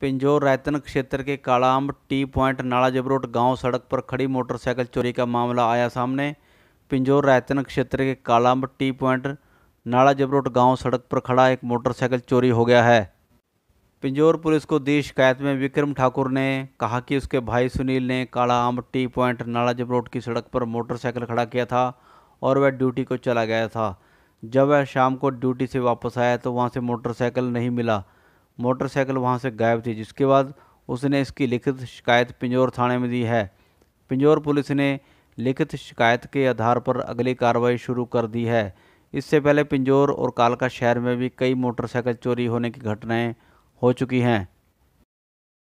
पिंजौर रायतन क्षेत्र के कालाम T point नाला जबरोट गांव सड़क पर खड़ी मोटरसाइकिल चोरी का मामला आया सामने पिंजौर रायतन क्षेत्र के कालाम टी पॉइंट नाला जबरोट गांव सड़क पर खड़ा एक मोटरसाइकिल चोरी हो गया है पिंजौर पुलिस को दी शिकायत में विक्रम ठाकुर ने कहा कि उसके भाई सुनील ने काड़ाम्ब टी पॉइंट नाला जबरोट की सड़क पर मोटरसाइकिल खड़ा किया था और वह ड्यूटी को चला गया था जब वह शाम को ड्यूटी से वापस आया तो वहाँ से मोटरसाइकिल नहीं मिला मोटरसाइकिल वहाँ से गायब थी जिसके बाद उसने इसकी लिखित शिकायत पिंजौर थाने में दी है पिंजौर पुलिस ने लिखित शिकायत के आधार पर अगली कार्रवाई शुरू कर दी है इससे पहले पिंजौर और कालका शहर में भी कई मोटरसाइकिल चोरी होने की घटनाएं हो चुकी हैं